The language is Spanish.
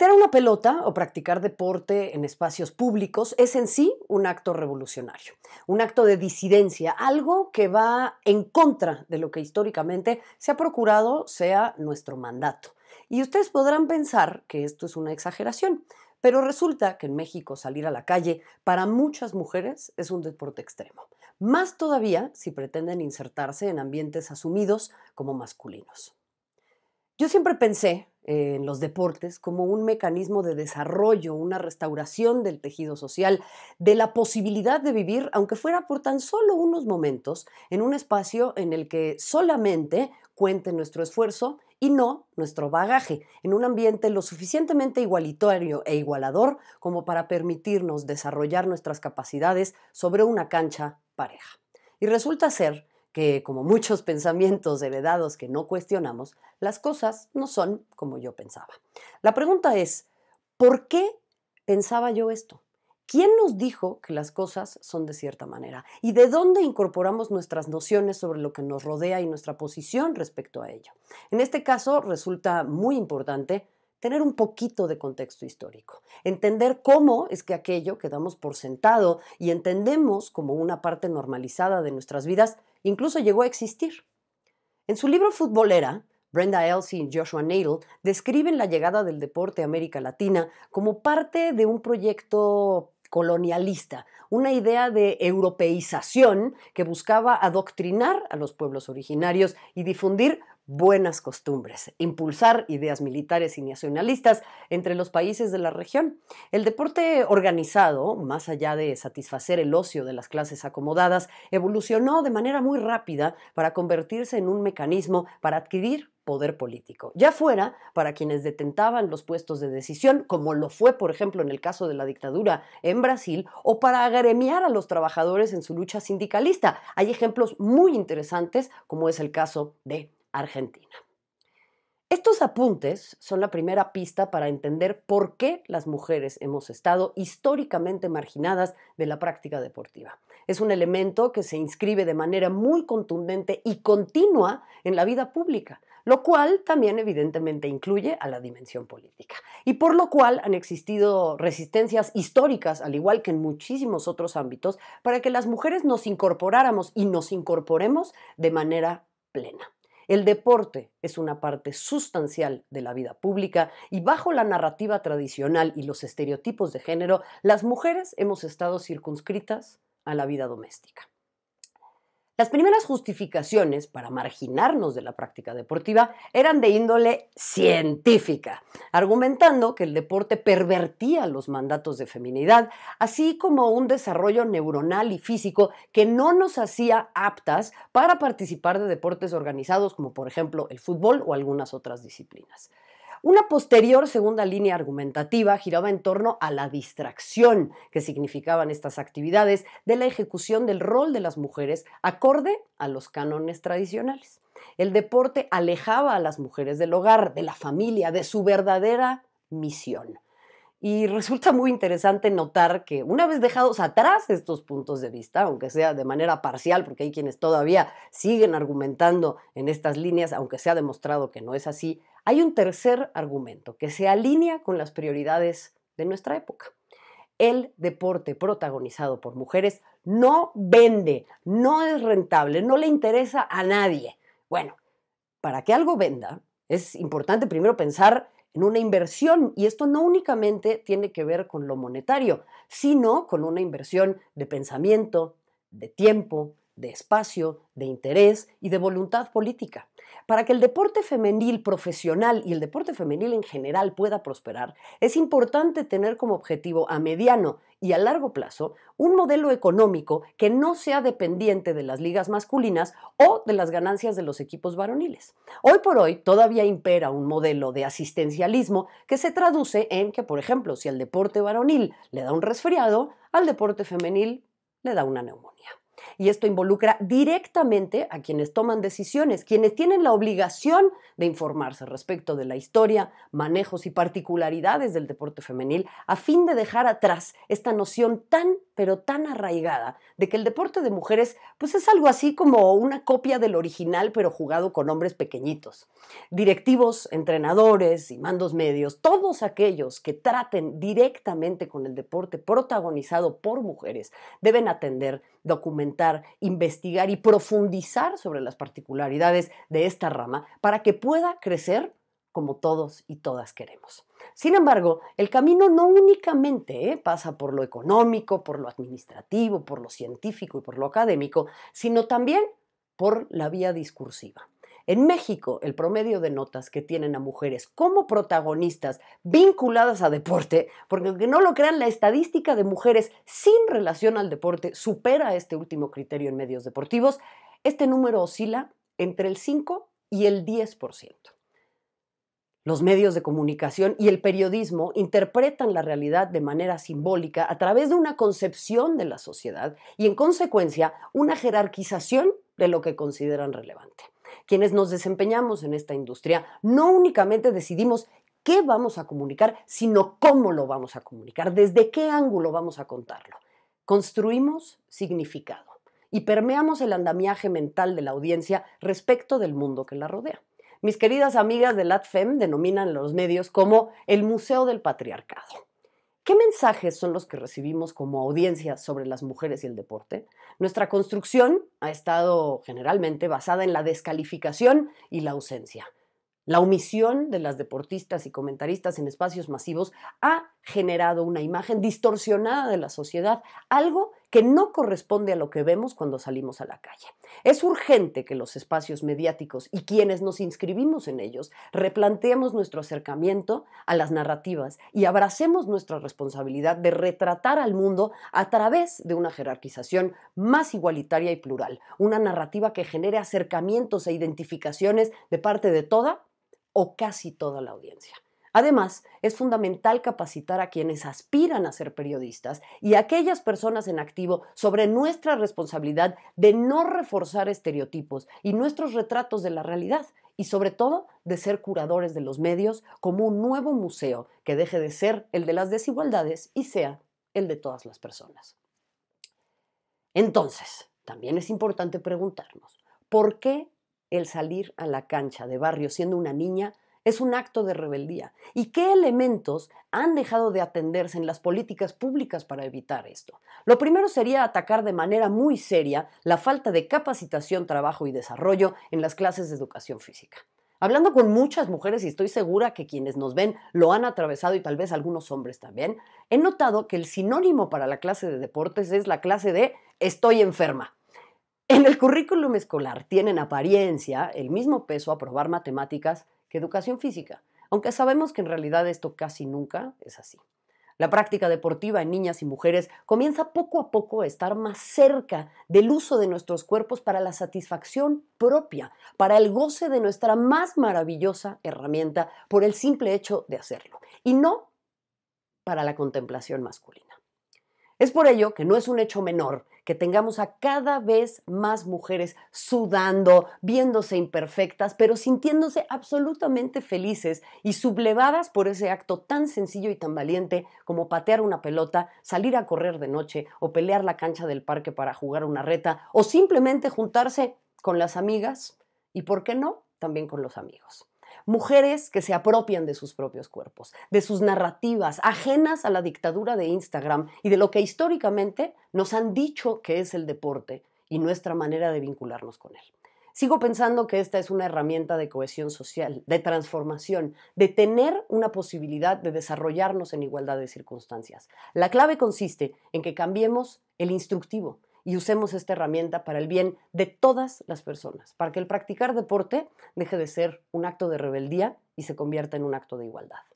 Patear una pelota o practicar deporte en espacios públicos es en sí un acto revolucionario, un acto de disidencia, algo que va en contra de lo que históricamente se ha procurado sea nuestro mandato. Y ustedes podrán pensar que esto es una exageración, pero resulta que en México salir a la calle para muchas mujeres es un deporte extremo, más todavía si pretenden insertarse en ambientes asumidos como masculinos. Yo siempre pensé en los deportes como un mecanismo de desarrollo, una restauración del tejido social, de la posibilidad de vivir, aunque fuera por tan solo unos momentos, en un espacio en el que solamente cuente nuestro esfuerzo y no nuestro bagaje, en un ambiente lo suficientemente igualitario e igualador como para permitirnos desarrollar nuestras capacidades sobre una cancha pareja. Y resulta ser que, como muchos pensamientos heredados que no cuestionamos, las cosas no son como yo pensaba. La pregunta es, ¿por qué pensaba yo esto? ¿Quién nos dijo que las cosas son de cierta manera? ¿Y de dónde incorporamos nuestras nociones sobre lo que nos rodea y nuestra posición respecto a ello? En este caso resulta muy importante tener un poquito de contexto histórico, entender cómo es que aquello que damos por sentado y entendemos como una parte normalizada de nuestras vidas Incluso llegó a existir. En su libro Futbolera, Brenda Elsie y Joshua Nadel describen la llegada del deporte a América Latina como parte de un proyecto colonialista, una idea de europeización que buscaba adoctrinar a los pueblos originarios y difundir buenas costumbres, impulsar ideas militares y nacionalistas entre los países de la región. El deporte organizado, más allá de satisfacer el ocio de las clases acomodadas, evolucionó de manera muy rápida para convertirse en un mecanismo para adquirir poder político, ya fuera para quienes detentaban los puestos de decisión, como lo fue, por ejemplo, en el caso de la dictadura en Brasil, o para agremiar a los trabajadores en su lucha sindicalista. Hay ejemplos muy interesantes, como es el caso de Argentina. Estos apuntes son la primera pista para entender por qué las mujeres hemos estado históricamente marginadas de la práctica deportiva. Es un elemento que se inscribe de manera muy contundente y continua en la vida pública, lo cual también evidentemente incluye a la dimensión política, y por lo cual han existido resistencias históricas, al igual que en muchísimos otros ámbitos, para que las mujeres nos incorporáramos y nos incorporemos de manera plena. El deporte es una parte sustancial de la vida pública y bajo la narrativa tradicional y los estereotipos de género, las mujeres hemos estado circunscritas a la vida doméstica. Las primeras justificaciones para marginarnos de la práctica deportiva eran de índole científica, argumentando que el deporte pervertía los mandatos de feminidad, así como un desarrollo neuronal y físico que no nos hacía aptas para participar de deportes organizados como por ejemplo el fútbol o algunas otras disciplinas. Una posterior segunda línea argumentativa giraba en torno a la distracción que significaban estas actividades de la ejecución del rol de las mujeres acorde a los cánones tradicionales. El deporte alejaba a las mujeres del hogar, de la familia, de su verdadera misión. Y resulta muy interesante notar que una vez dejados atrás estos puntos de vista, aunque sea de manera parcial, porque hay quienes todavía siguen argumentando en estas líneas, aunque se ha demostrado que no es así, hay un tercer argumento que se alinea con las prioridades de nuestra época. El deporte protagonizado por mujeres no vende, no es rentable, no le interesa a nadie. Bueno, para que algo venda, es importante primero pensar en una inversión. Y esto no únicamente tiene que ver con lo monetario, sino con una inversión de pensamiento, de tiempo, de espacio, de interés y de voluntad política para que el deporte femenil profesional y el deporte femenil en general pueda prosperar, es importante tener como objetivo a mediano y a largo plazo un modelo económico que no sea dependiente de las ligas masculinas o de las ganancias de los equipos varoniles. Hoy por hoy todavía impera un modelo de asistencialismo que se traduce en que, por ejemplo, si al deporte varonil le da un resfriado, al deporte femenil le da una neumonía y esto involucra directamente a quienes toman decisiones, quienes tienen la obligación de informarse respecto de la historia, manejos y particularidades del deporte femenil a fin de dejar atrás esta noción tan pero tan arraigada de que el deporte de mujeres pues es algo así como una copia del original pero jugado con hombres pequeñitos. Directivos, entrenadores y mandos medios, todos aquellos que traten directamente con el deporte protagonizado por mujeres deben atender, documentar investigar y profundizar sobre las particularidades de esta rama para que pueda crecer como todos y todas queremos. Sin embargo, el camino no únicamente eh, pasa por lo económico, por lo administrativo, por lo científico y por lo académico, sino también por la vía discursiva. En México, el promedio de notas que tienen a mujeres como protagonistas vinculadas a deporte, porque aunque no lo crean, la estadística de mujeres sin relación al deporte supera este último criterio en medios deportivos, este número oscila entre el 5 y el 10%. Los medios de comunicación y el periodismo interpretan la realidad de manera simbólica a través de una concepción de la sociedad y en consecuencia una jerarquización de lo que consideran relevante quienes nos desempeñamos en esta industria, no únicamente decidimos qué vamos a comunicar, sino cómo lo vamos a comunicar, desde qué ángulo vamos a contarlo. Construimos significado y permeamos el andamiaje mental de la audiencia respecto del mundo que la rodea. Mis queridas amigas de LATFEM denominan los medios como el Museo del Patriarcado. ¿Qué mensajes son los que recibimos como audiencia sobre las mujeres y el deporte? Nuestra construcción ha estado generalmente basada en la descalificación y la ausencia. La omisión de las deportistas y comentaristas en espacios masivos ha generado una imagen distorsionada de la sociedad, algo que que no corresponde a lo que vemos cuando salimos a la calle. Es urgente que los espacios mediáticos y quienes nos inscribimos en ellos replanteemos nuestro acercamiento a las narrativas y abracemos nuestra responsabilidad de retratar al mundo a través de una jerarquización más igualitaria y plural, una narrativa que genere acercamientos e identificaciones de parte de toda o casi toda la audiencia. Además, es fundamental capacitar a quienes aspiran a ser periodistas y a aquellas personas en activo sobre nuestra responsabilidad de no reforzar estereotipos y nuestros retratos de la realidad y sobre todo de ser curadores de los medios como un nuevo museo que deje de ser el de las desigualdades y sea el de todas las personas. Entonces, también es importante preguntarnos, ¿por qué el salir a la cancha de barrio siendo una niña es un acto de rebeldía. ¿Y qué elementos han dejado de atenderse en las políticas públicas para evitar esto? Lo primero sería atacar de manera muy seria la falta de capacitación, trabajo y desarrollo en las clases de educación física. Hablando con muchas mujeres, y estoy segura que quienes nos ven lo han atravesado y tal vez algunos hombres también, he notado que el sinónimo para la clase de deportes es la clase de estoy enferma. En el currículum escolar tienen apariencia el mismo peso aprobar matemáticas que educación física, aunque sabemos que en realidad esto casi nunca es así. La práctica deportiva en niñas y mujeres comienza poco a poco a estar más cerca del uso de nuestros cuerpos para la satisfacción propia, para el goce de nuestra más maravillosa herramienta por el simple hecho de hacerlo, y no para la contemplación masculina. Es por ello que no es un hecho menor que tengamos a cada vez más mujeres sudando, viéndose imperfectas, pero sintiéndose absolutamente felices y sublevadas por ese acto tan sencillo y tan valiente como patear una pelota, salir a correr de noche o pelear la cancha del parque para jugar una reta o simplemente juntarse con las amigas y, ¿por qué no?, también con los amigos. Mujeres que se apropian de sus propios cuerpos, de sus narrativas, ajenas a la dictadura de Instagram y de lo que históricamente nos han dicho que es el deporte y nuestra manera de vincularnos con él. Sigo pensando que esta es una herramienta de cohesión social, de transformación, de tener una posibilidad de desarrollarnos en igualdad de circunstancias. La clave consiste en que cambiemos el instructivo, y usemos esta herramienta para el bien de todas las personas, para que el practicar deporte deje de ser un acto de rebeldía y se convierta en un acto de igualdad.